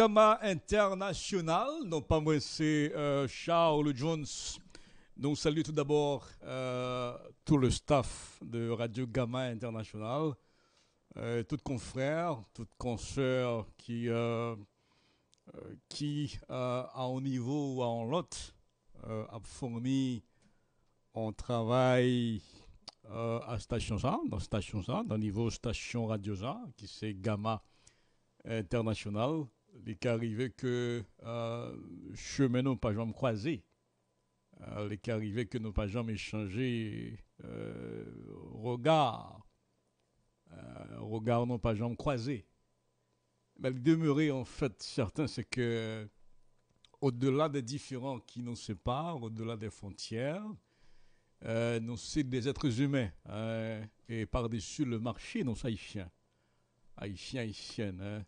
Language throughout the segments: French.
Gama International, non pas moi, c'est euh, Charles Jones. Donc, salut tout d'abord euh, tout le staff de Radio Gamma International, euh, toutes confrères, toutes consoeurs qui, euh, qui à un niveau ou à un lot, a fourni un travail à Station ça, dans Station ça, dans niveau Station Radio ça, qui c'est Gamma International il est arrivé que euh, chemin n'ont pas jamais croisé. Il euh, est arrivé que n'ont pas jamais échangé euh, regard. regard n'ont pas jamais croisé. Mais demeurer en fait certain, c'est que au-delà des différents qui nous séparent, au-delà des frontières, nous sommes des êtres humains hein, et par-dessus le marché, nous sommes haïtiens, haïtiens, haïtiennes. Hein.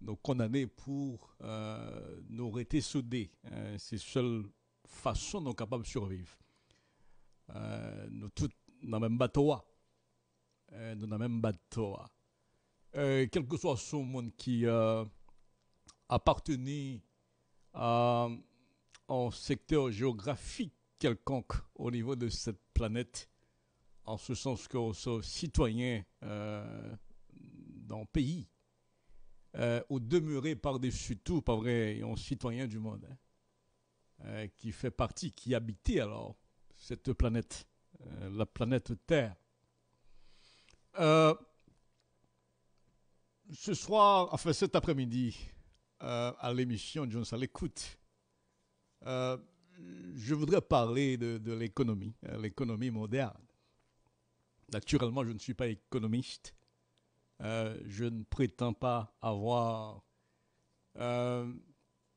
Nous condamnés pour euh, nous rester soudés. Euh, c'est la seule façon dont nous de survivre. Euh, nous tous dans le même bateau. nous dans même bateau. quel que soit ce monde qui appartenait à un secteur géographique quelconque au niveau de cette planète, en ce sens que nous sommes citoyens d'un pays euh, ou demeurer par-dessus tout, pas vrai, un citoyen du monde, hein, euh, qui fait partie, qui habitait alors cette planète, euh, la planète Terre. ce soir, enfin cet après-midi, à l'émission Jones à l'écoute, je voudrais parler de l'économie, l'économie moderne. Naturellement, je ne suis pas économiste, euh, je ne prétends pas avoir euh,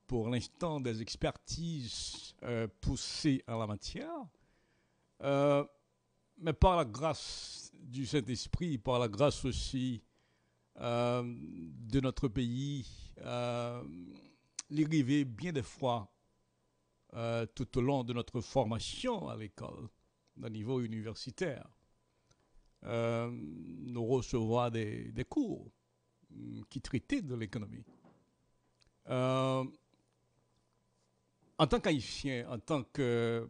pour l'instant des expertises euh, poussées en la matière, mais par la grâce du Saint-Esprit, par la grâce aussi de notre pays, l'arrivée bien des fois tout au long de notre formation à l'école, au niveau universitaire, euh, nous recevoir des, cours hum, qui traitaient de l'économie. Euh, en tant qu'Haïtien, en tant que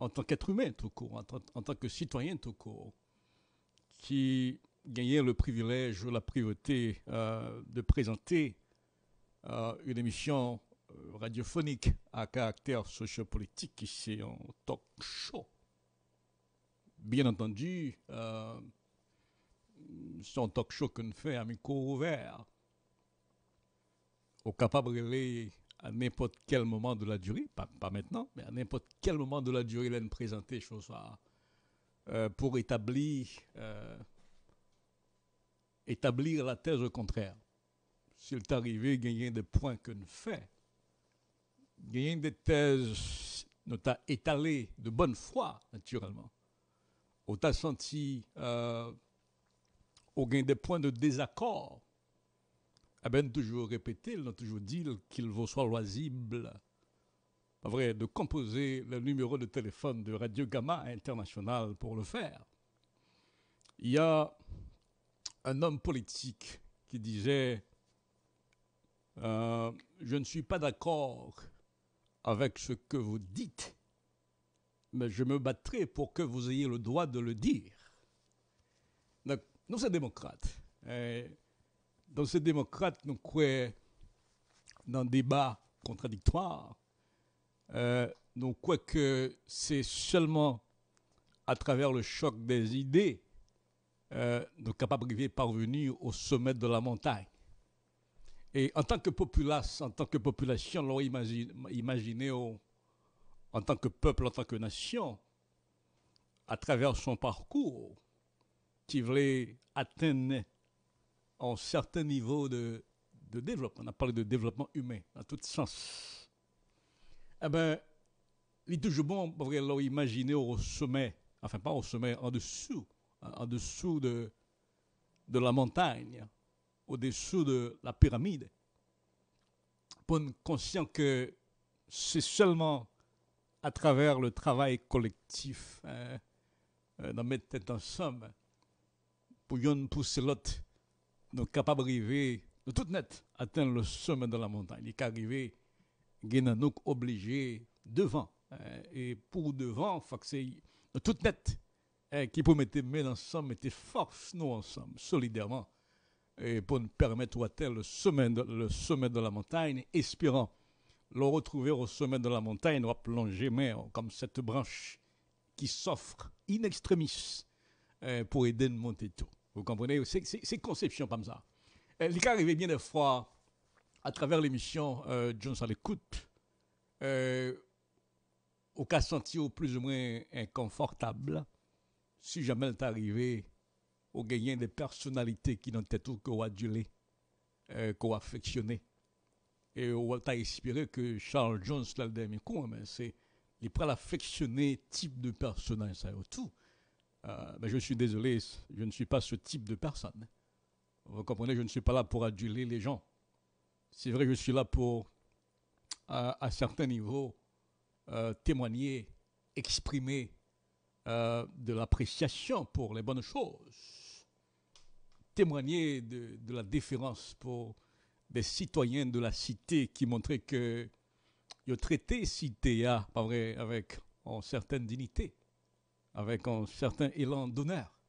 en tant qu'être humain tout court, en, tant, que citoyen tout court, qui gagnait le privilège ou la priorité euh, de présenter une émission radiophonique à caractère sociopolitique ici en talk show bien entendu, euh, son talk show qu'on fait à micro ouvert, au capable de à n'importe quel moment de la durée, pas, maintenant, mais à n'importe quel moment de la durée, il a présenté chose à, hein. euh, pour établir, euh, établir la thèse au contraire. S'il est arrivé, gagner des points qu'on fait, gagner des thèses, notamment étalées de bonne foi, naturellement on t'a senti, euh, au gain des points de désaccord, eh bien toujours répété, on a toujours dit qu'il vous soit loisible, vrai, de composer le numéro de téléphone de Radio Gamma International pour le faire. Il y a un homme politique qui disait euh, Je ne suis pas d'accord avec ce que vous dites, mais je me battrai pour que vous ayez le droit de le dire. Donc, nous sommes démocrates. Et euh, dans ces démocrates, nous croyons dans des débats contradictoires. Euh, nous croyons que c'est seulement à travers le choc des idées euh, nous capables de parvenir au sommet de la montagne. Et en tant que populace, en tant que population, l'on imagine, imaginé au, en tant que peuple, en tant que nation, à travers son parcours, qui voulait atteindre un certain niveau de, développement. On a parlé de développement humain, dans tout sens. Eh bien, il est toujours bon, pour l'imaginer au sommet, enfin pas au sommet, en dessous, en dessous de, de la montagne, au-dessous de la pyramide, pour nous conscient que c'est seulement à travers le travail collectif, nous hein. euh, dans ensemble, pour yon pousser l'autre, donc capable d'arriver, de tout net, atteindre le sommet de la montagne. Et qu'arriver, nous sommes obligés, devant. Hein. et pour devant, faut que c'est de tout net hein, qui pour mettre ensemble, mettre force nous ensemble, solidairement, et pour nous permettre d'atteindre le le sommet de la montagne, espérant le retrouver au sommet de la montagne, on va plonger, mais comme cette branche qui s'offre in extremis euh, pour aider de monter tout. Vous comprenez C'est conception comme ça. Euh, il est arrivé bien des fois, à travers l'émission euh, Jones à l'écoute, euh, au cas senti au plus ou moins inconfortable, si jamais il est arrivé au gagnant des personnalités qui n'ont été tout qu'au adulé, et on a espéré que Charles Jones, là, le dernier coup, mais hein, ben, c'est, il prend type de personnage, ça, tout. Euh, ben, je suis désolé, je ne suis pas ce type de personne. Hein. Vous comprenez, je ne suis pas là pour aduler les gens. C'est vrai, je suis là pour, à, certains niveaux, euh, témoigner, exprimer euh, de l'appréciation pour les bonnes choses, témoigner de, de la différence pour des citoyens de la cité qui montraient que le traitaient cité ah, avec une certaine dignité, avec un certain élan d'honneur,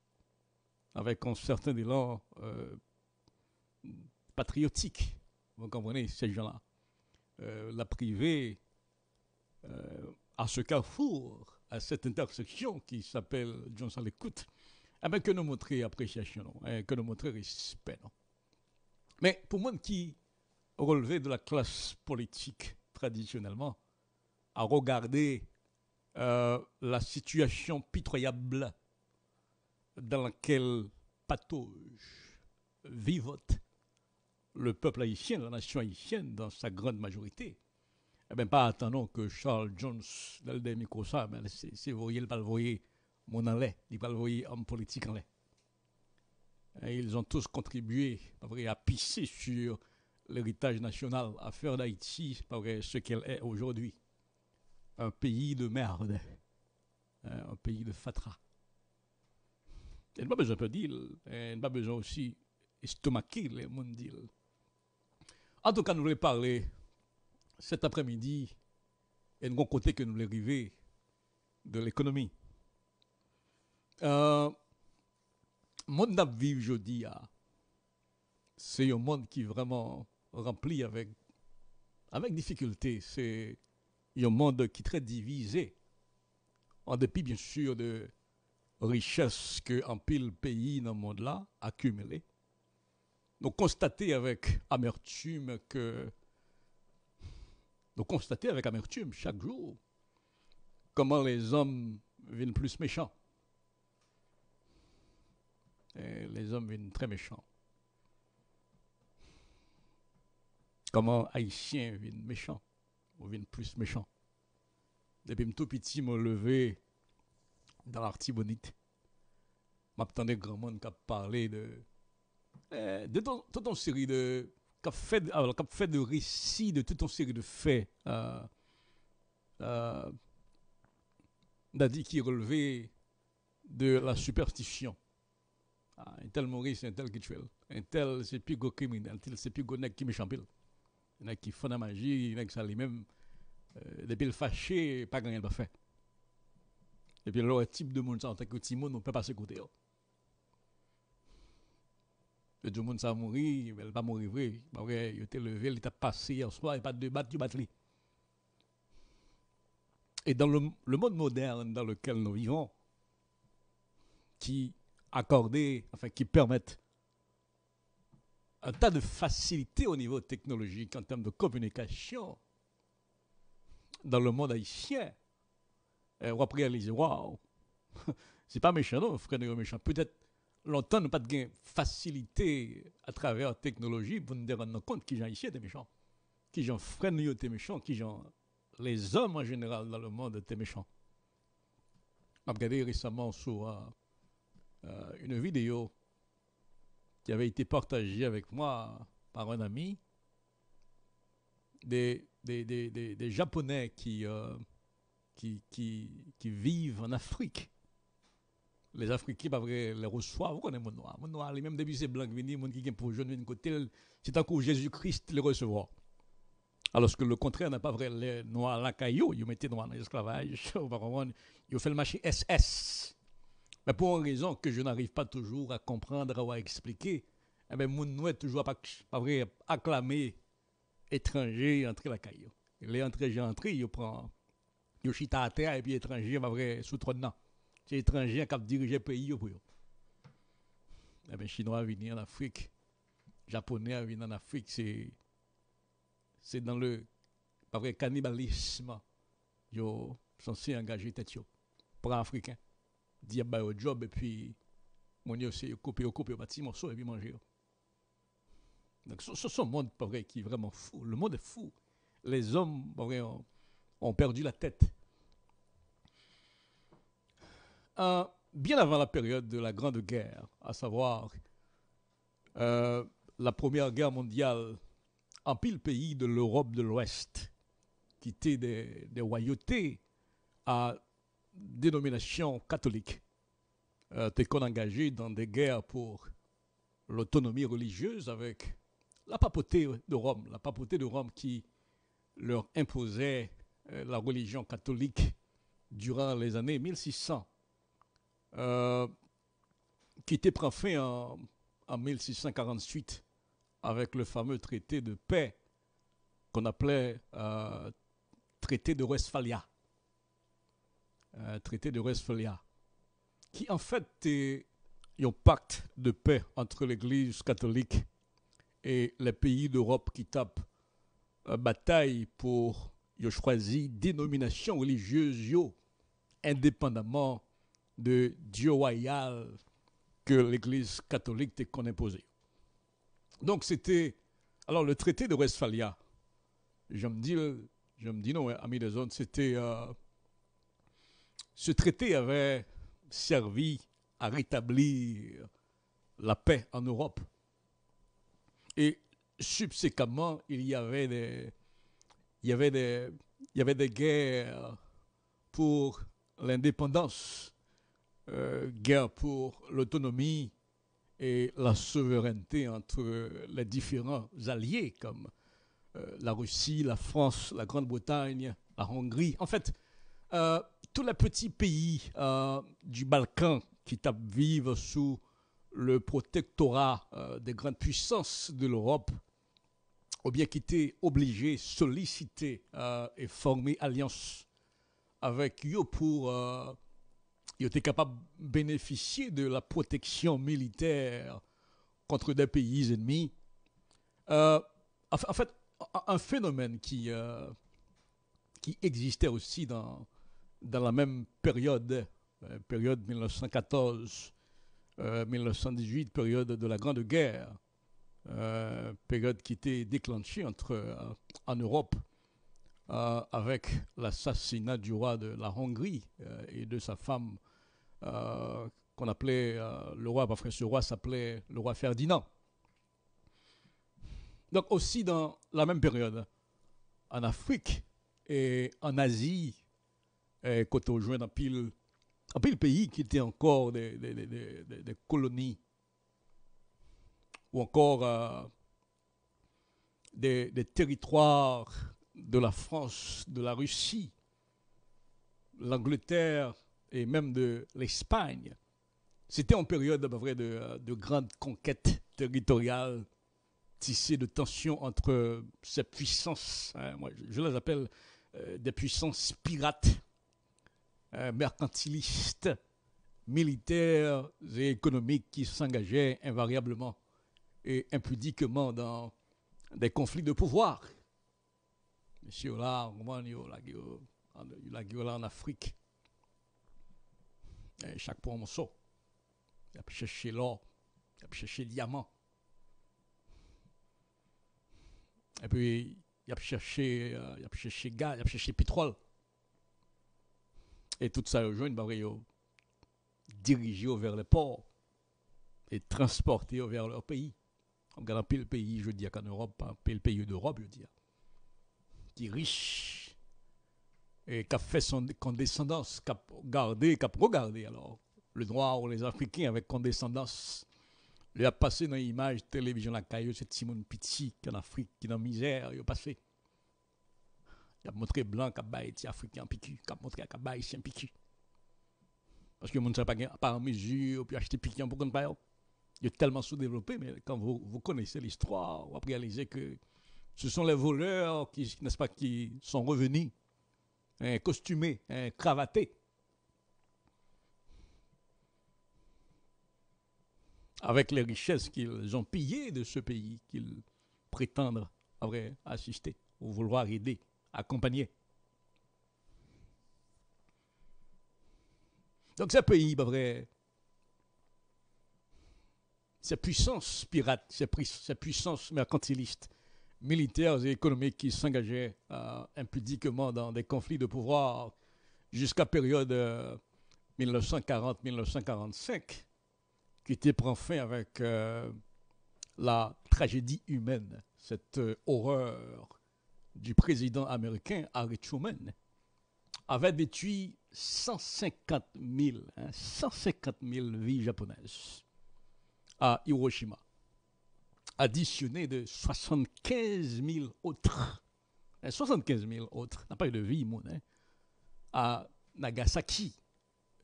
avec un certain élan euh, patriotique. Vous comprenez, ces gens-là. Euh, la privée euh, à ce carrefour, à cette intersection qui s'appelle Johnson l'écoute, eh ben, que nous montrer appréciation, et eh, que nous montrer respect. Mais pour moi qui relevait de la classe politique traditionnellement, à regarder euh, la situation pitoyable dans laquelle patauge, vivote le peuple haïtien, la nation haïtienne dans sa grande majorité, eh bien, pas attendons que Charles Jones, dans le micro, ça, mais ben, c'est le va le mon allait, il va le voir homme politique en ils ont tous contribué à pisser sur l'héritage national, à faire d'Haïti ce qu'elle est aujourd'hui. Un pays de merde, hein, un pays de fatras. Il n'y pas besoin de dire, il n'a pas besoin aussi d'estomaquer les mondes. En tout cas, nous voulons parler cet après-midi, et nous avons côté que nous voulons de l'économie. Euh, monde vivre aujourd'hui, c'est un monde qui est vraiment rempli avec, avec difficulté. C'est un monde qui est très divisé. En dépit, bien sûr, de richesses que en pays dans le monde-là accumulé. Nous constater avec amertume que. Nous constatons avec amertume chaque jour comment les hommes viennent plus méchants euh, les hommes viennent très méchants. Comment Haïtiens viennent méchants, ou viennent plus méchants. Depuis tout petit, suis levé dans l'artibonite. M'attendais grand monde qui a parlé de, euh, de toute une série de, qui fait, alors, fait de récits de toute une série de faits, euh, euh, qui relevait de la superstition ah, un tel c'est un tel qui tue. Un tel, c'est plus gros criminel. C'est plus gros qui me pile, Il y a qui font la magie, un y qui lui-même. Euh, depuis le fâché, pas grand-chose fait. Et puis, le type de monde, en tant que monde, on ne peut pas se côté. Oh. Le tout monde, ça mourir, mais il pas mourir vrai. Bah il était levé, il était passé hier soir, il pas de battre, il battre. Et dans le, le monde moderne dans lequel nous vivons, qui accorder, enfin qui permettent un tas de facilités au niveau technologique en termes de communication dans le monde haïtien. Et on va réaliser, waouh, c'est pas méchant, non, frère ou méchant. Peut-être longtemps, nous pas de gain facilité à travers la technologie pour nous rendre compte qui j'en ici des méchants, qui j'en frère des méchants, qui j'en les hommes en général dans le monde des méchants. On regardé récemment sur euh, euh, une vidéo qui avait été partagée avec moi par un ami des, des, des, des, Japonais qui, euh, qui, qui, qui, vivent en Afrique. Les Africains, pas les reçoivent. Vous connaissez mon noir. Mon noir, les mêmes débuts c'est blanc, venir, mon qui pour jeune, côté, c'est à Jésus-Christ les recevoir. Alors que le contraire n'est pas vrai. Les noirs, la caillou, ils mettaient noirs dans l'esclavage. Ils ont fait le marché SS. Mais pour une raison que je n'arrive pas toujours à comprendre ou à expliquer, eh bien, moun toujours pas, pas vrai, acclamé étranger entre la caillou. Les entrées, gens entré, il prend, il chita à terre et puis étranger, pas vrai, sous trois C'est étranger qui a dirigé le pays pour eux. Eh bien, Chinois viennent en Afrique, Japonais viennent en Afrique, c'est, c'est dans le, vrai, cannibalisme, ils sont censés engager tête pour Africains dire bah, au job et puis mon Dieu c'est couper couper petit morceau et puis manger donc ce, ce, des monde qui sont vraiment fou le monde est fou les hommes ont, perdu la tête euh, bien avant la période de la grande guerre à savoir euh, la première guerre mondiale en pile pays de l'Europe de l'Ouest qui des, des royautés à dénomination catholique euh, t'es qu'on engagée dans des guerres pour l'autonomie religieuse avec la papauté de Rome, la papauté de Rome qui leur imposait euh, la religion catholique durant les années 1600, euh, qui était pris en, 1648 avec le fameux traité de paix qu'on appelait traité de Westphalia. Euh, traité de Westphalia, qui en fait est un pacte de paix entre l'Église catholique et les pays d'Europe qui tapent euh, bataille pour yo choisi dénomination religieuse yo, indépendamment de Dieu royal que l'Église catholique te imposé. Donc c'était alors le traité de Westphalia. Je me dis, je dis non, hein, ami des zones, c'était euh, ce traité avait servi à rétablir la paix en Europe. Et subséquemment, il y avait des, il y avait des, il y avait des guerres pour l'indépendance, euh, guerre pour l'autonomie et la souveraineté entre les différents alliés comme euh, la Russie, la France, la Grande-Bretagne, la Hongrie. En fait, euh, tous les petits pays euh, du Balkan qui vivent sous le protectorat euh, des grandes puissances de l'Europe, ou bien qui étaient obligés, sollicités euh, et former alliance avec eux pour être capables de bénéficier de la protection militaire contre des pays ennemis. en fait, un phénomène qui, qui existait aussi dans, dans la même période, euh, période 1914-1918, euh, période de la Grande Guerre, euh, période qui était déclenchée entre, en Europe avec l'assassinat du roi de la Hongrie et de sa femme qu'on appelait le roi, parce ce roi s'appelait le roi Ferdinand. Donc aussi dans la même période, en Afrique et en Asie, et quand joint un pile pays qui était encore des des ou encore euh, des territoires de la France, de la Russie, l'Angleterre et même de l'Espagne. C'était en période de, grandes conquêtes territoriales tissées de tensions entre ces puissances, hein, je, les appelle euh, des puissances pirates euh, mercantilistes, militaires et économiques qui s'engageaient invariablement et impudiquement dans des conflits de pouvoir. Monsieur là, en Afrique, et chaque morceau, il a cherché l'or, il a cherché le diamant. Et puis, il a cherché, euh, il a gaz, il a cherché pétrole. Et tout ça, rejoint, bah dirigé vers les ports et transporté vers leur pays. On regarde le pays, je dis, qu'en Europe, hein, le pays d'Europe, je dire, hein, qui est riche et qui a fait son condescendance, qui a gardé, qui a regardé alors le noir, les Africains avec condescendance. lui a passé dans l'image télévision la caillou, c'est Simone Petit, qui en Afrique, qui est en misère, il a passé. Il a montré blanc qui a baillé africain piqué, qui a montré qui a baillé Parce que le monde ne pas en mesure, puis acheter piquant pour qu'on ne pas. Il est tellement sous-développé, mais quand vous, vous connaissez l'histoire, vous réalisez que ce sont les voleurs qui, n'est-ce pas, qui sont revenus, hein, costumés, hein, cravatés. Avec les richesses qu'ils ont pillées de ce pays, qu'ils prétendent avoir assisté ou vouloir aider accompagné. Donc ce pays, pas vrai, puissance puissances pirates, ces, puissances mercantilistes, militaires et économiques qui s'engageaient euh, impudiquement dans des conflits de pouvoir jusqu'à période 1940-1945, euh, qui prend fin avec euh, la tragédie humaine, cette horreur du président américain Harry Truman avait détruit 150 000, hein, vies japonaises à Hiroshima, additionné de 75 000 autres. 75 hein, 000 autres, n'a pas eu de vie, mon, hein, à Nagasaki,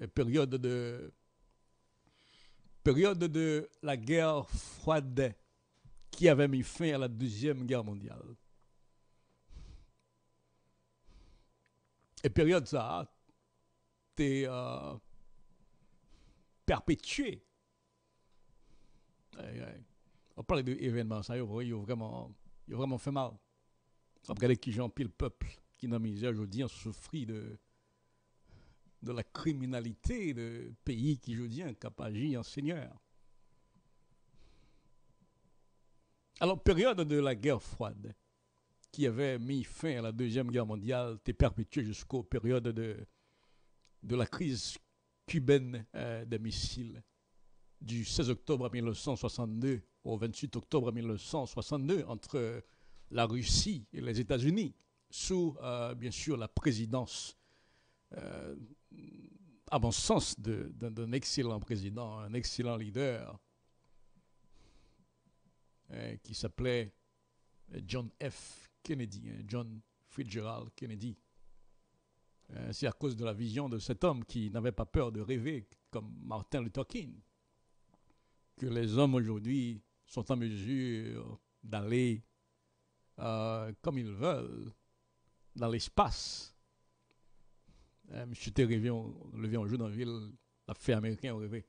euh, période de, période de la guerre froide qui avait mis fin à la Deuxième Guerre mondiale. Et période ça, t'es euh, perpétué. On parle d'événements, ça, ils ont vraiment, a vraiment fait mal. Regardez qui j'en le peuple qui dans misère aujourd'hui en souffrit de de la criminalité de pays qui aujourd'hui un capagit en seigneur. Alors période de la guerre froide qui avait mis fin à la Deuxième Guerre mondiale était perpétué jusqu'aux périodes de, de la crise cubaine euh, des missiles du 16 octobre 1962 au 28 octobre 1962 entre la Russie et les États-Unis, sous euh, bien sûr la présidence, à mon sens, d'un excellent président, un excellent leader, hein, qui s'appelait John F. Kennedy, hein, John Fitzgerald Kennedy. Euh, c'est à cause de la vision de cet homme qui n'avait pas peur de rêver comme Martin Luther King que les hommes aujourd'hui sont en mesure d'aller euh, comme ils veulent dans l'espace. Euh, Monsieur le un jour dans la ville, la américaine, américain rêvé.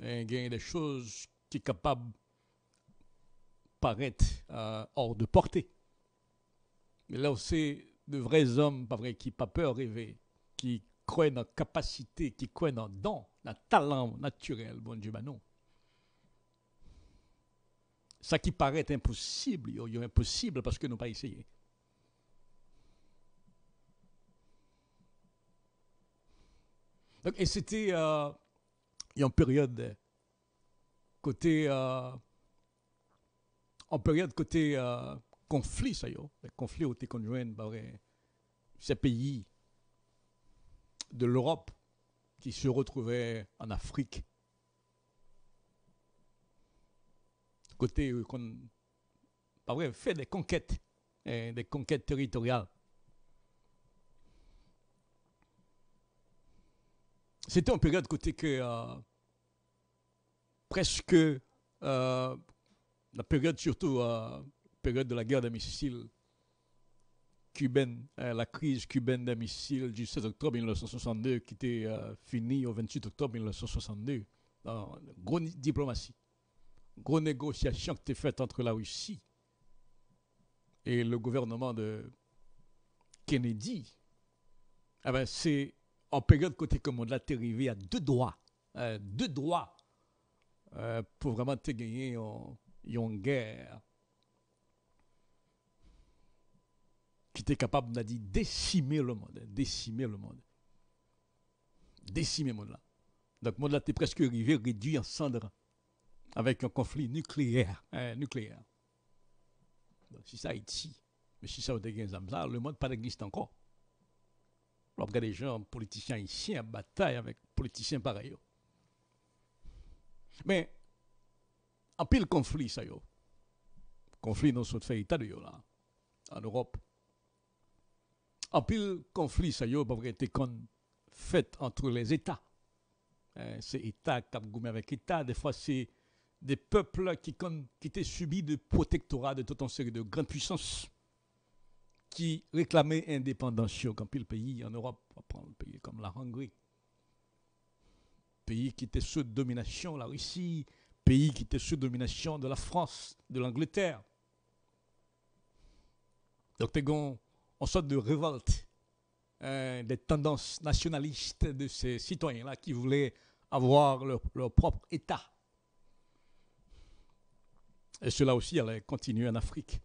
Il y a des choses qui sont capables paraître euh, hors de portée. Mais là, c'est de vrais hommes, pas vrai, qui n'ont pas peur rêver, qui croient en capacité, qui croient en don, le talent naturel, bon Dieu, mais ben non. Ça qui paraît impossible, il y a impossible parce que nous pas essayé. et c'était, euh, il y a une période, côté euh, en période côté euh, conflit, ça y est, Le conflit où tu conjoint par bah ces pays de l'Europe qui se retrouvaient en Afrique. Côté euh, qu'on bah fait des conquêtes, des conquêtes territoriales. C'était en période côté que euh, presque la période surtout, la euh, période de la guerre des missiles cubaine, euh, la crise cubaine des missiles du 16 octobre 1962 qui était euh, finie au 28 octobre 1962. Une gros diplomatie, gros négociation qui était faite entre la Russie et le gouvernement de Kennedy. Ah ben, c'est en période côté commune, là, es arrivé à deux droits. deux droits pour vraiment te gagner une guerre qui était capable de hein, décimer le monde, décimer le monde. Décimer le monde là. Donc le monde là était presque arrivé réduit en cendres avec un conflit nucléaire, nucléaire. si ça Haïti, mais si ça au ça, le monde pas encore. On regarde les gens, politiciens haïtiens, bataille avec politiciens pareils. Mais en pile conflit, ça y est. Conflit dans ce fait état de yo là, en Europe. En pile conflit, ça est, parce que con fait entre les États. Hein, c'est État qui a goûté avec État. Des fois, c'est des peuples qui, qui étaient subis de protectorat de toute une série de grandes puissances qui réclamaient indépendance sur quand pile pays en Europe. On va prendre pays comme la Hongrie. Pays qui était sous domination, la Russie, pays qui était sous domination de la France, de l'Angleterre. Donc, on en sorte de révolte hein, des tendances nationalistes de ces citoyens-là qui voulaient avoir leur, propre État. Et cela aussi allait continuer en Afrique,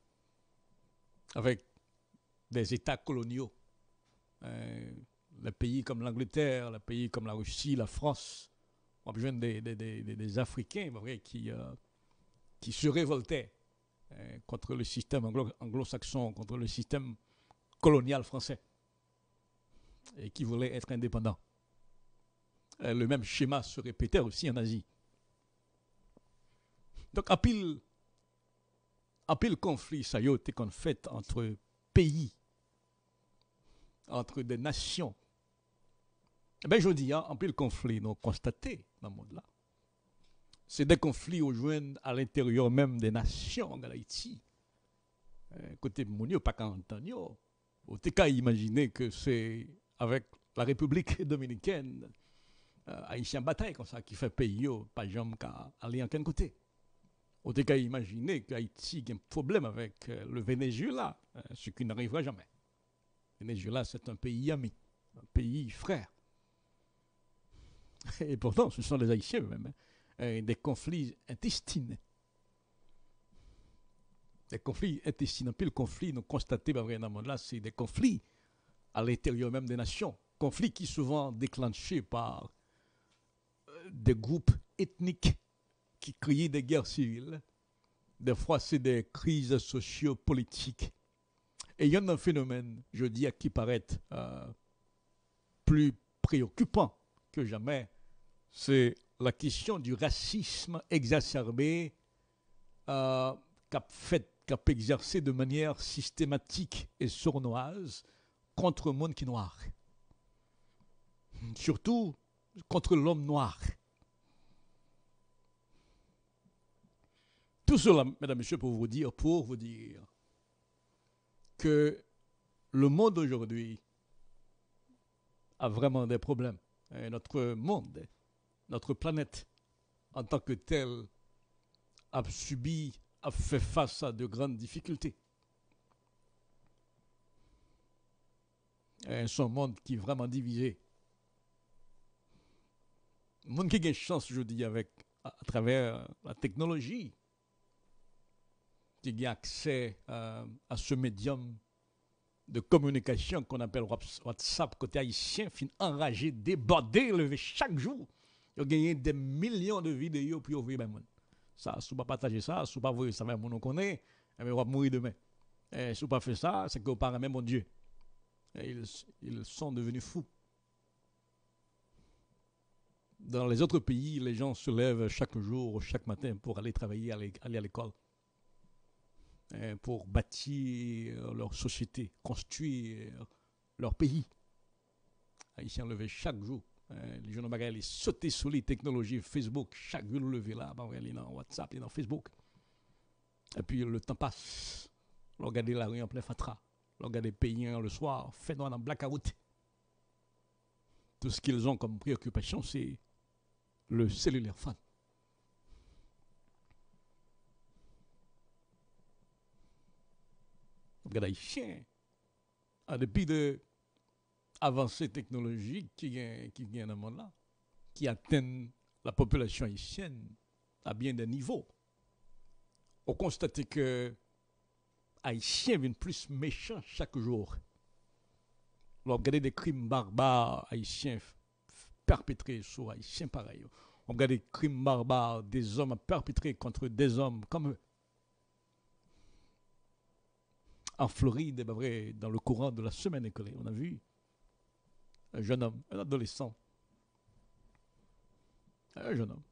avec des États coloniaux. Hein, les pays comme l'Angleterre, les pays comme la Russie, la France, on a des, des, Africains euh, qui, se révoltaient hein, contre le système anglo-saxon, contre le système colonial français, et qui voulaient être indépendants. Euh, le même schéma se répétait aussi en Asie. Donc, à pile, à pile conflit, ça y est, qu'on fait entre pays, entre des nations. Eh ben, je dis, hein, en pile conflit, nous constaté dans le monde là. C'est des conflits au à l'intérieur même des nations de l'Haïti. Euh, côté Mounio, pas Antonio. Au TK, imaginer que c'est avec la République dominicaine, euh, Haïtien bataille comme ça, qui fait pays, pas jamais qu'à aller en quel côté. Au TK, imaginer que Haïti a un problème avec euh, le Venezuela, ce qui n'arrivera jamais. Le Venezuela, c'est un pays ami, un pays frère. Et pourtant, ce sont les Haïtiens même, hein, des conflits intestines. Des conflits intestines. Puis le conflit, nous constatons, bah, là, c'est des conflits à l'intérieur même des nations. Conflits qui sont souvent déclenchés par euh, des groupes ethniques qui créent des guerres civiles. Des fois, c'est des crises sociopolitiques. Et il y a un phénomène, je dis, qui paraît euh, plus préoccupant jamais, c'est la question du racisme exacerbé euh, qu'a fait, qu'a exercé de manière systématique et sournoise contre le monde qui noir. Surtout contre l'homme noir. Tout cela, mesdames, et messieurs, pour vous dire, pour vous dire que le monde aujourd'hui a vraiment des problèmes. Euh, notre monde, notre planète en tant que telle a subi, a fait face à de grandes difficultés. C'est euh, un monde qui est vraiment divisé. monde qui a une chance, je dis, avec, à, travers la technologie, qui a accès à ce médium de communication qu'on appelle WhatsApp côté haïtien fin enragé, débordé, levé chaque jour. Ils ont gagné des millions de vidéos pour ouvrir même. Ça, si pas partager ça, si pas ça même on connaît, mais eh on va mourir demain. Et eh, si pas fait ça, c'est que parlez même mon Dieu. Eh, ils, sont devenus fous. Dans les autres pays, les gens se lèvent chaque jour, chaque matin pour aller travailler, aller à l'école. Euh, pour bâtir leur société, construire leur pays. sont levés chaque jour. Euh, les jeunes bagages, ils sautent sur les technologies Facebook. Chaque jour, levé là, ils dans WhatsApp, ils dans Facebook. Et puis le temps passe. Ils regardent la rue en plein fatra. Ils regardent les pays le soir. Fait noir dans blackout. Tout ce qu'ils ont comme préoccupation, c'est le cellulaire fan. Regarde haïtien, en ah, dépit de avancées technologiques qui viennent qui dans le monde là, qui atteignent la population haïtienne à bien des niveaux, on constate que haïtiens viennent plus méchants chaque jour. On regarde des crimes barbares haïtiens perpétrés sur haïtiens pareil. On regarde des crimes barbares des hommes perpétrés contre des hommes comme eux. en Floride, ben, vrai, dans le courant de la semaine écoulée, on a vu un jeune homme, un adolescent, un jeune homme,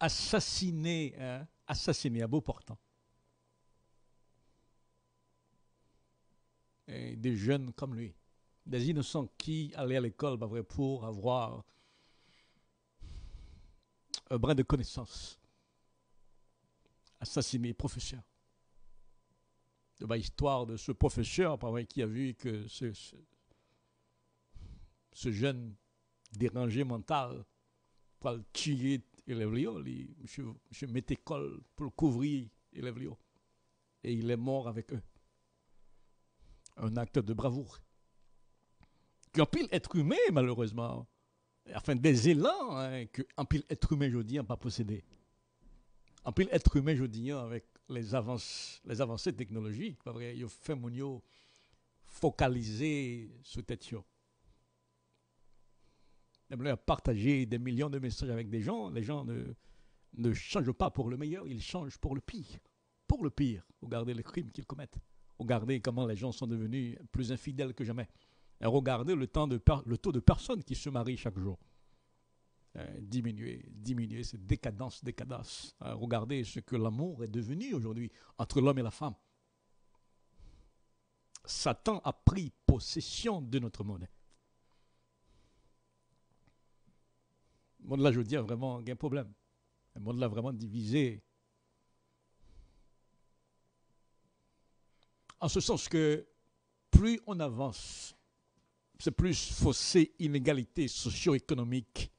assassiné, hein, assassiné à beau portant. Et des jeunes comme lui, des innocents qui allaient à l'école ben, vrai, pour avoir un brin de connaissances assassiné professeur. De ma histoire de ce professeur qui a vu que ce, jeune dérangé mental pour le tuer l'élève Je mettais colle pour le couvrir Et il est mort avec eux. Un acte de bravoure. Qui pile être humain, malheureusement, afin des élans hein, que pile être humain, je dis, n'a pas possédé en plus, être humain, je hein, avec les, les avancées technologiques, pas il fait mon yo focaliser sur Il yo. partager des millions de messages avec des gens, les gens ne, changent pas pour le meilleur, ils changent pour le pire. Pour le pire, regardez les crimes qu'ils commettent. Regardez comment les gens sont devenus plus infidèles que jamais. Et regardez le taux de personnes qui se marient chaque jour. Euh, diminuer, diminuer cette décadence, décadence. Euh, regardez ce que l'amour est devenu aujourd'hui entre l'homme et la femme. Satan a pris possession de notre monde. Le monde là, je veux dire, vraiment, un problème. Le monde là, vraiment divisé. En ce sens que plus on avance, c'est plus fossé inégalité socio-économique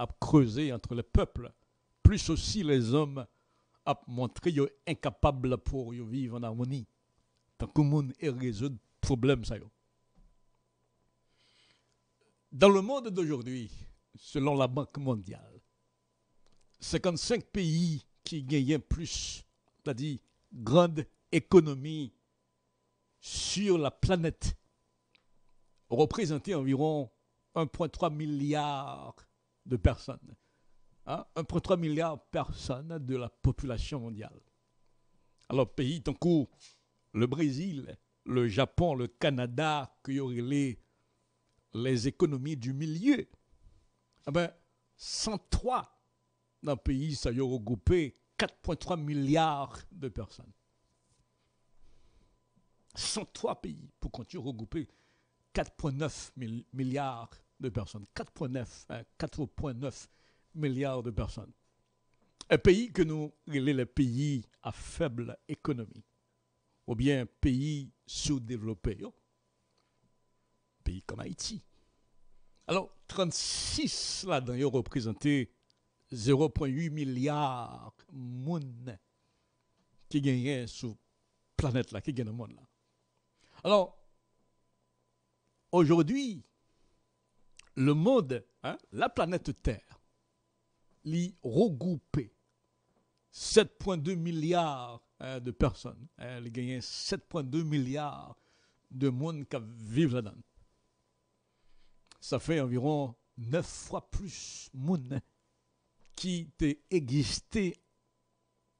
a creusé entre les peuples, plus aussi les hommes a montré yo incapable pour vivre en harmonie. Tant que et résoudre problème Dans le monde d'aujourd'hui, selon la Banque mondiale, 55 pays qui gagnent plus, c'est-à-dire grande économie sur la planète, représentaient environ 1,3 milliard de personnes. 1,3 hein? milliard de personnes de la population mondiale. Alors, pays tant cours, le Brésil, le Japon, le Canada, qui aurait les, les économies du milieu. Ah ben, 103 dans le pays, ça y aurait regroupé 4,3 milliards de personnes. 103 pays pour continuer regrouper 4,9 milliards de personnes. 4,9 4,9 hein, milliards de personnes. Un pays que nous est le pays à faible économie, ou bien pays sous-développé, oh. pays comme Haïti. Alors, 36 là-dedans représenté 0,8 milliards de monde qui gagnent sur planète là, qui gagnent le monde là. Alors, aujourd'hui, le monde, hein, la planète Terre, l'y regrouper 7,2 milliards hein, de personnes. Elle gagnait 7,2 milliards de monde qui vivent là-dedans. Ça fait environ 9 fois plus monde hein, qui était existé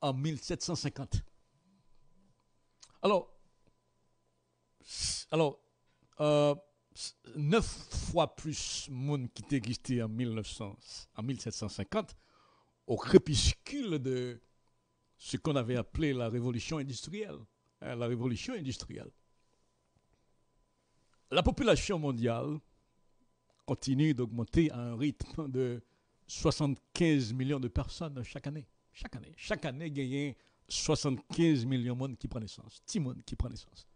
en 1750. Alors, alors euh, 9 fois plus monde qui existait en, 1900, en 1750 au crépuscule de ce qu'on avait appelé la révolution industrielle. Hein, la révolution industrielle. La population mondiale continue d'augmenter à un rythme de 75 millions de personnes chaque année. Chaque année, chaque année, il y a 75 millions de monde qui prennent naissance, 10 monde qui prennent naissance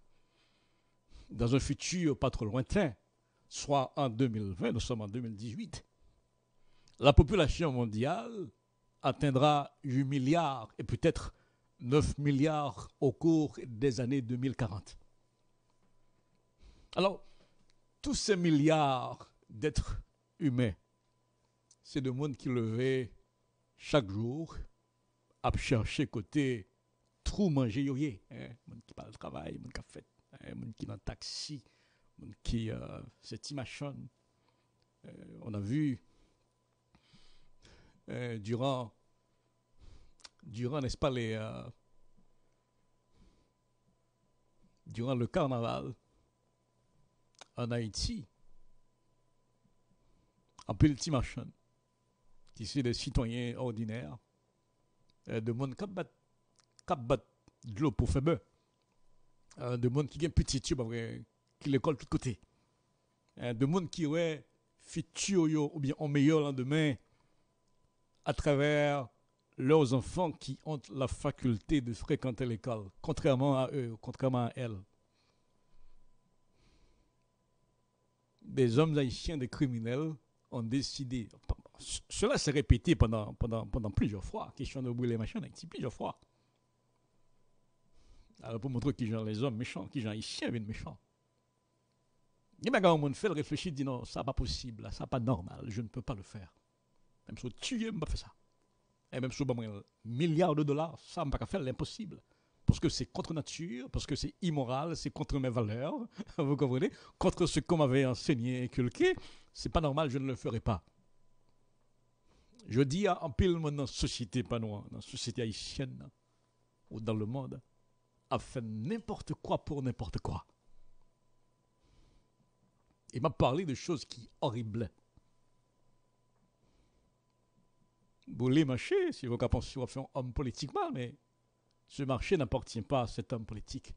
dans un futur pas trop lointain, soit en 2020, nous sommes en 2018, la population mondiale atteindra 8 milliards et peut-être 9 milliards au cours des années 2040. Alors, tous ces milliards d'êtres humains, c'est le monde qui levait chaque jour à chercher côté trou manger yoyé, hein, monde qui parle travail, monde qui fait euh, moun dans nan taxi, moun qui euh, se Euh, on a vu euh, durant, durant n'est-ce pas, les, euh, durant le carnaval en Haïti, un peu petit machin, qui sont des citoyens ordinaires, euh, de monde cap bat, cap de l'eau pour faire euh, de monde qui gagne petit tube qui l'école tout côté euh, de monde qui ouais futur ou bien en meilleur lendemain à travers leurs enfants qui ont la faculté de fréquenter l'école, contrairement à eux, contrairement à elles. Des hommes haïtiens, des criminels, ont décidé. Cela s'est répété pendant, pendant, pendant plusieurs fois, question de brûler machin, plusieurs fois. Alors pour montrer qui genre les hommes méchants, qui genre haïtiens viennent méchants. Et bien quand on fait le réfléchir, dit non, ça n'est pas possible, ça n'est pas normal, je ne peux pas le faire. Même si tu je ne pas ça. Et même si je milliard de dollars, ça ne pas faire l'impossible. Parce que c'est contre nature, parce que c'est immoral, c'est contre mes valeurs, vous comprenez Contre ce qu'on m'avait enseigné et inculqué, c'est pas normal, je ne le ferai pas. Je dis à un pile dans la société panoua, dans la société haïtienne, ou dans le monde, a fait n'importe quoi pour n'importe quoi. Il m'a parlé de choses qui horribles. les marché, si vous pensez sur un homme politiquement, mais ce marché n'appartient pas à cet homme politique.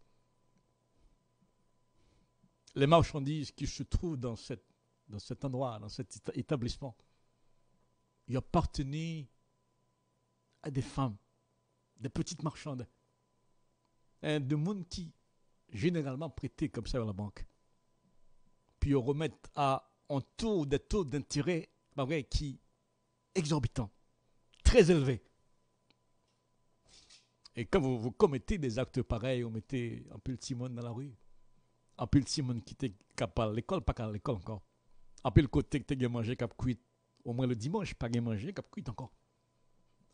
Les marchandises qui se trouvent dans, cette, dans cet endroit, dans cet établissement, y appartenaient à des femmes, des petites marchandes. Hein, de monde qui généralement prêté comme ça à la banque. Puis on remet à un taux des taux d'intérêt vrai, qui exorbitant, très élevé. Et quand vous, vous commettez des actes pareils, vous mettez un peu le Simone dans la rue, un peu le Simone qui était capable à l'école, pas qu'à l'école encore, un peu le côté qui était mangé, cap cuit, au moins le dimanche, pas manger cap cuit encore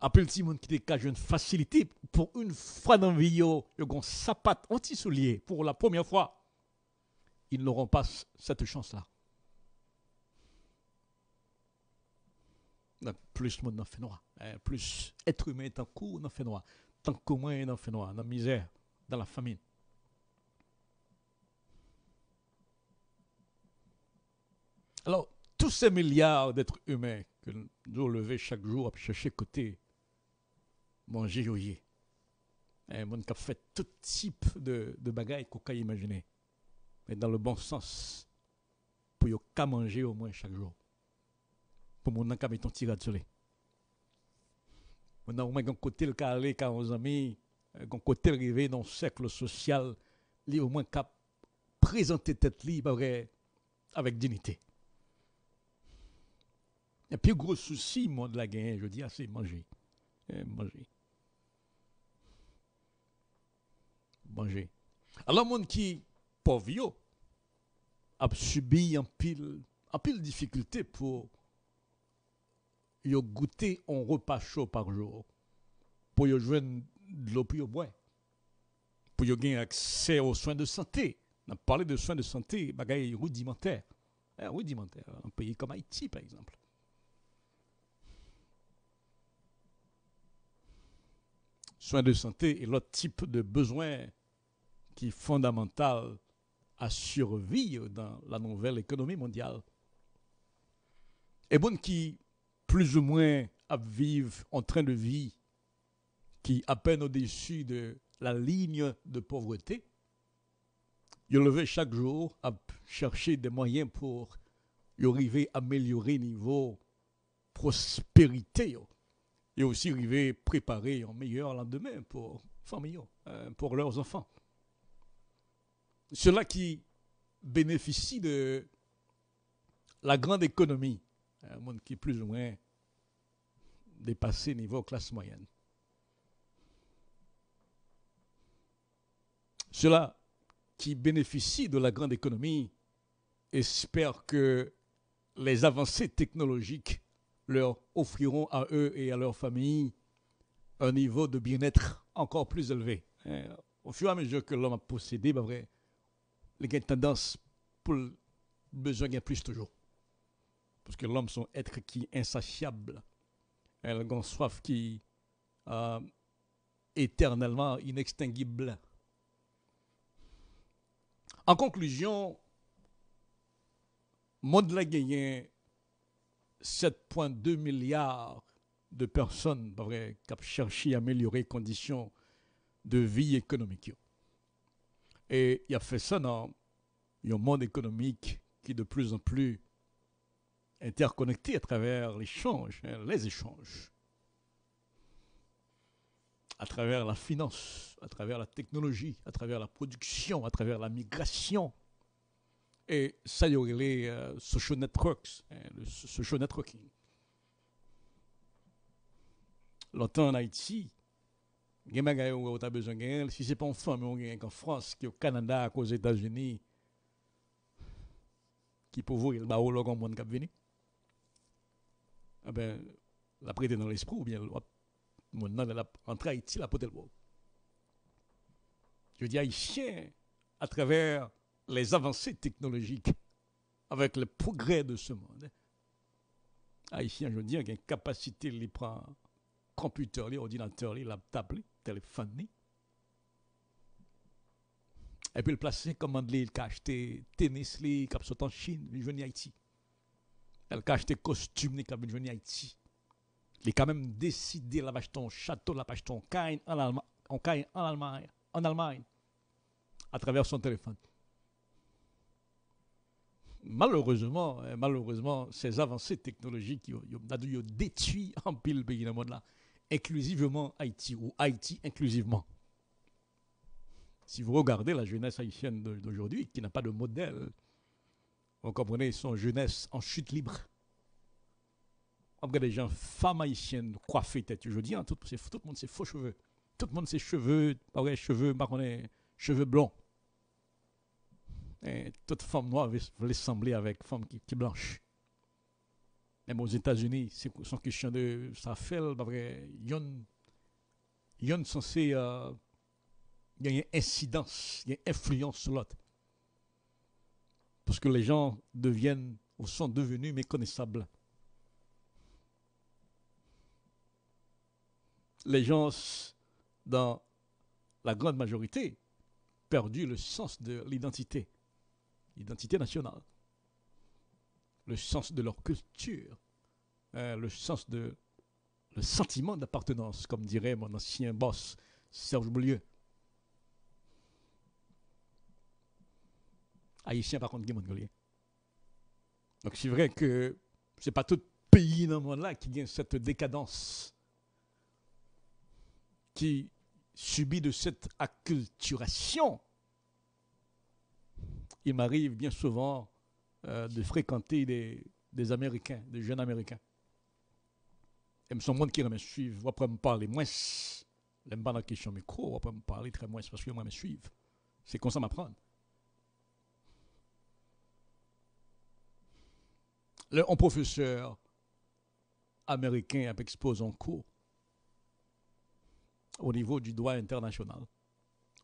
un petit qui qui une facilité pour une fois dans dans vidéo, ils ont gon sapat anti-soulier pour la première fois, ils n'auront pas cette chance-là. Plus monde ont fait noir. Eh, plus être humain tant fait fait tant tant Tant kou n'en fait noir. Dans la misère, dans la famine. Alors, tous ces milliards d'êtres humains que nous levons chaque jour à chercher côté manger yo eh, Un fait tout type de, de bagaille qu'on peut imaginer. Mais dans le bon sens. Pour qu'on ka manger au moins chaque jour. Pour mon qui a mis ton tirade sur au moins un côté le quand car a amis, un côté arrivé dans le cercle social, li au moins cap présenter tête libre avec dignité. Et puis gros souci, de la gagne, je dis, assez ah, c'est manger. Eh, manger. manger. Alors, les qui qui pauvres ont subi un pile de difficultés pour goûter un repas chaud par jour, pour jouer de l'eau pour bois. pour pour yo avoir accès aux de santé. On parlé de soins de santé, rudimentaires. rudimentaire. Eh, rudimentaire. Un pays comme Haïti, par exemple. Soins de santé et l'autre type de besoin qui est fondamentale à survivre dans la nouvelle économie mondiale. Et bon qui, plus ou moins, vivent en train de vivre qui à peine au-dessus de la ligne de pauvreté, il levait chaque jour à chercher des moyens pour y arriver à améliorer niveau prospérité et aussi arriver à préparer un meilleur lendemain pour famille, euh, pour leurs enfants ceux-là qui bénéficient de la grande économie, un hein, monde qui est plus ou moins dépassé niveau classe moyenne. Ceux-là qui bénéficient de la grande économie espèrent que les avancées technologiques leur offriront à eux et à leurs famille un niveau de bien-être encore plus élevé. Hein, au fur et à mesure que l'homme a possédé, bah il y a une tendance pour besoin de plus toujours. Parce que l'homme sont être qui insatiable. Elle a une soif qui euh, éternellement inextinguible. En conclusion, monde l'a gagné 7,2 milliards de personnes qui cherché à améliorer les conditions de vie économique. Et il a fait ça dans un monde économique qui est de plus en plus interconnecté à travers l'échange, hein, les échanges, à travers la finance, à travers la technologie, à travers la production, à travers la migration. Et ça, il y aurait les euh, social networks, hein, le social networking. Longtemps en Haïti, Gen bagay ou ta bezon gen el, si se pon fami en France, au Canada, aux états unis qui pou vou el ba ou lò kon moun eh ben, la prete dans l'esprit ou bien wap, moun de la, entre Haïti la potel Je dis haïtien, à travers les avancées technologiques, avec le progrès de ce monde, haïtien, je veux dire, a une capacité de les computer ordinateurs, ordinateur li, laptop téléphone Et puis le placé commande il a acheté tennis a sauté en Chine, il venu Haïti. Elle a acheté costume il est venu Haïti. Il a quand même décidé la acheter un château, la acheter un en Allemagne, en Allemagne, à travers son téléphone. Malheureusement, eh, malheureusement, ces avancées technologiques, ont détruit en pile le pays dans le monde là inclusivement Haïti ou Haïti inclusivement. Si vous regardez la jeunesse haïtienne d'aujourd'hui, qui n'a pas de modèle, vous comprenez, son jeunesse en chute libre. On voit des gens, femmes haïtiennes, coiffées tête. Aujourd'hui, hein, tout, tout, le monde, c'est faux cheveux. Tout le monde, c'est cheveux, cheveux, marronnés, cheveux blonds. Et toute femme noire veut, les sembler avec femme qui, est blanche. Même aux États-Unis, c'est question de ça fait, vrai, ils sont censés incidence, une influence sur l'autre. Parce que les gens deviennent ou sont devenus méconnaissables. Les gens, dans la grande majorité, perdu le sens de l'identité, l'identité nationale le sens de leur culture, euh, le sens de le sentiment d'appartenance, comme dirait mon ancien boss Serge Boulieu. Haïtien, par contre, qui mongolien. Donc c'est vrai que c'est pas tout pays dans le monde-là qui gagne cette décadence, qui subit de cette acculturation. Il m'arrive bien souvent euh, de fréquenter des, Américains, des jeunes Américains. Et me sont monde qui me suivre, pas me parler moins. L'aime pas la question micro, pas me parler très moins parce qu'ils moi me suivre. C'est comme ça m'apprendre. Le un professeur américain a exposé en cours au niveau du droit international,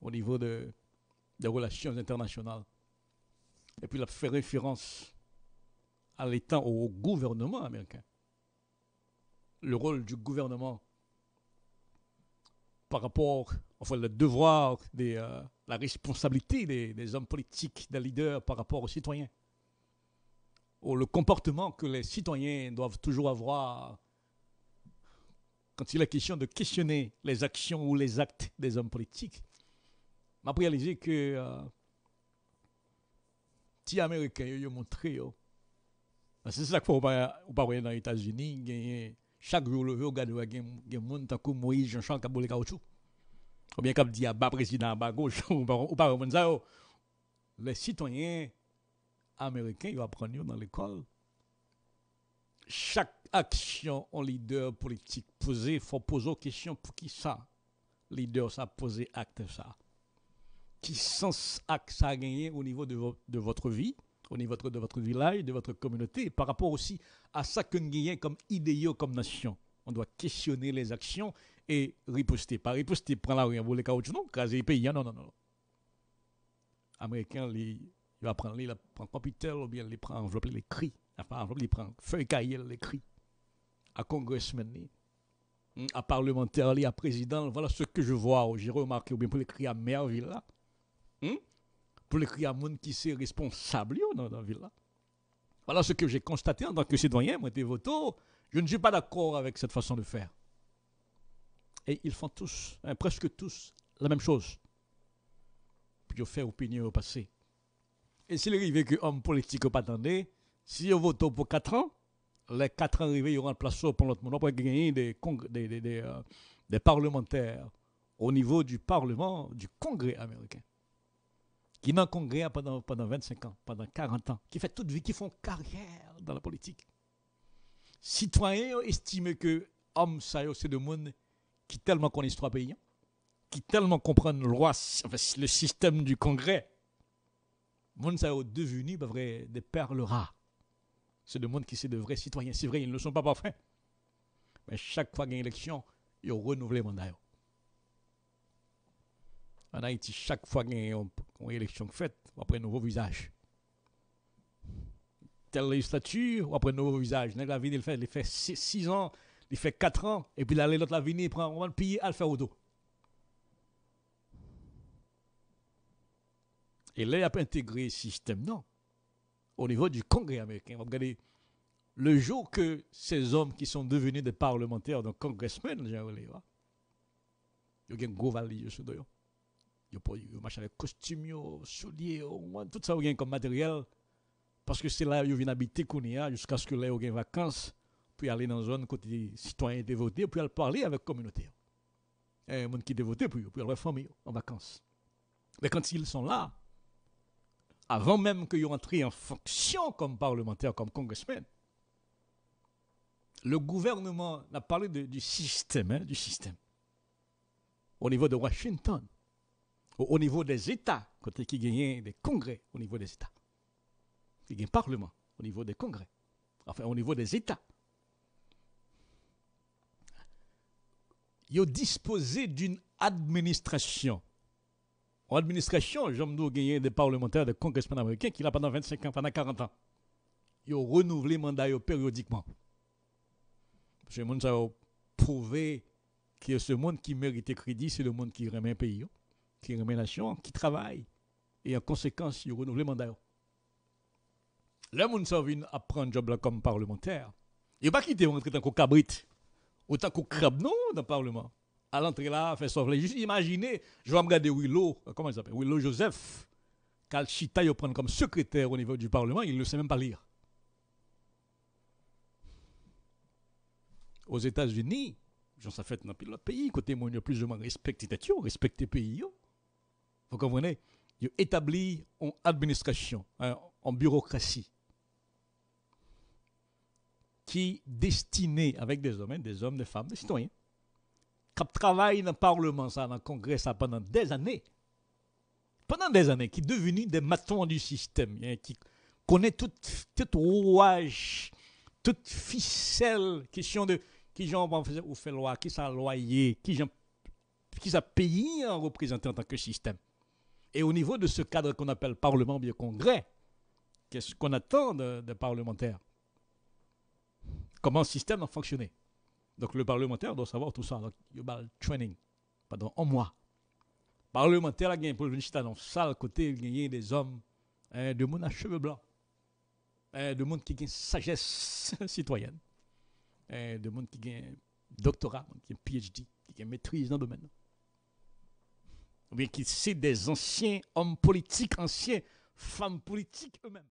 au niveau des relations internationales. Et puis, il a fait référence à l'État, au gouvernement américain. Le rôle du gouvernement par rapport, enfin, le devoir, des, euh, la responsabilité des, hommes politiques, des leaders par rapport aux citoyens. Ou le comportement que les citoyens doivent toujours avoir quand il est question de questionner les actions ou les actes des hommes politiques. M'a réalisé que euh, petits Américains ils ont montré. C'est ça qu'il faut pas parler dans les États-Unis. Chaque jour, le jour, il y a gens comme Moïse Jean-Charles Kaboul et caoutchouc. Ou bien, comme dit à ah, bas président, à bas gauche, ou pas oh. les citoyens américains, ils apprennent dans l'école. Chaque action en leader politique posée, il faut poser aux question pour qui ça. Leader, ça, poser acte, ça qui sens a, ça a gagné au niveau de, de votre vie, au niveau de votre, village, de votre communauté, par rapport aussi à ça que nous gagnons comme idéaux, comme nation. On doit questionner les actions et riposter. Pas riposter, prendre la rue, vous voulez non, craser les pays, hein, non, non, non. Américains, va va prendre, prend prennent capitale ou bien ils prennent enveloppe, Il cris. Enfin, enveloppe, ils prennent feuille cahier, les cris. À congressman, hmm, à parlementaire, à président, voilà ce que je vois. J'ai remarqué, ou bien pour les cris à Merville, Hmm? Pour pour crier à monde qui sont responsable dans la ville. Voilà ce que j'ai constaté en tant que citoyen, moi, voto, je ne suis pas d'accord avec cette façon de faire. Et ils font tous, hein, presque tous, la même chose. Puis ils font opinion au passé. Et s'il arrive que homme politique pas attendait, si on vote pour 4 ans, les 4 ans arrivés, ils le place pour l'autre monde. pour gagner des, euh, des parlementaires au niveau du Parlement, du Congrès américain qui est dans Congrès pendant, pendant 25 ans, pendant 40 ans, qui fait toute vie, qui font carrière dans la politique. Citoyens estiment que hommes, ça c'est de monde qui tellement connaissent trois pays, hein, qui tellement comprennent le, roi, le système du Congrès. Monde, ça est devenu ben, vrai, des perles rares. C'est de monde qui sont de vrais citoyens. C'est vrai, ils ne sont pas parfaits. Mais chaque fois qu'il y a une élection, ils renouvellent le mandat. Hein. En Haïti, chaque fois qu'il y a une élection faite, on prend un nouveau visage. Telle législature, on prend un nouveau visage. il fait, il fait 6 ans, il fait 4 ans, et puis là, l'autre, la il prend un pays, de payer, elle au Et là, il a pas intégré le système, non. Au niveau du Congrès américain, on va le jour que ces hommes qui sont devenus des parlementaires, donc congressmen, j'ai envie de dire, ils ont un gros valide sur hein yo macher avec costume, yo, souliers, tout ça, rien comme matériel. Parce que c'est là ils viennent habiter jusqu'à ce que là yo aient vacances, puis aller dans une zone côté des citoyens dévotés, puis aller parler avec la communauté. Et les gens qui dévotés puis pour leur en vacances. Mais quand ils sont là, avant même qu'ils rentrent entrent en fonction comme parlementaire, comme congressman, le gouvernement, a parlé du système, hein, du système, au niveau de Washington, au, niveau des États, quand il y a des congrès au niveau des États. Il y a un parlement au niveau des congrès, enfin au niveau des États. Il disposé d'une administration. En administration, j'aime nous gagner des parlementaires, des congressmen américains qui, là, pendant 25 ans, pendant 40 ans, ils ont renouvelé le mandat périodiquement. Parce que le monde a prouvé que ce monde qui mérite crédit, c'est le monde qui remet un pays. Hein qui est qui travaille, et en conséquence, il renouvelle le mandat. Le monde vient à prendre job là comme parlementaire. Il pas quitter rentrer dans le cabrit, autant qu'au crabe, dans le Parlement. À l'entrée là, fait sauf Juste imaginez, je vais regarder Willow, euh, comment il s'appelle Willow Joseph, qu'Alchita, il prend comme secrétaire au niveau du Parlement, il ne sait même pas lire. Aux États-Unis, j'en sais fait dans le pays, côté moins il plus ou moins respecté, le pays. Vous comprenez Ils établi en administration, en hein, bureaucratie, qui destinée avec des hommes, hein, des hommes, des femmes, des citoyens, qui travaillent dans le Parlement, ça, dans le Congrès, ça, pendant des années, pendant des années, qui devenus des matons du système, hein, qui connaissent tout, rouage, toute ficelle, question de qui j'en ou fait loi, qui ça loyer, qui j'en qui ça en représentant en tant que système. Et au niveau de ce cadre qu'on appelle Parlement bien Congrès, qu'est-ce qu'on attend des de parlementaires Comment le système a fonctionné Donc le parlementaire doit savoir tout ça. Donc il y a un training pendant un mois. Parlementaire a gagné pour le dans salle côté il y des hommes, des hein, de monde à cheveux blancs, des hein, de monde qui une sagesse citoyenne, des hein, de monde qui un doctorat, qui un PhD, qui une maîtrise dans le domaine bien qui c'est des anciens hommes politiques, anciens femmes politiques eux-mêmes.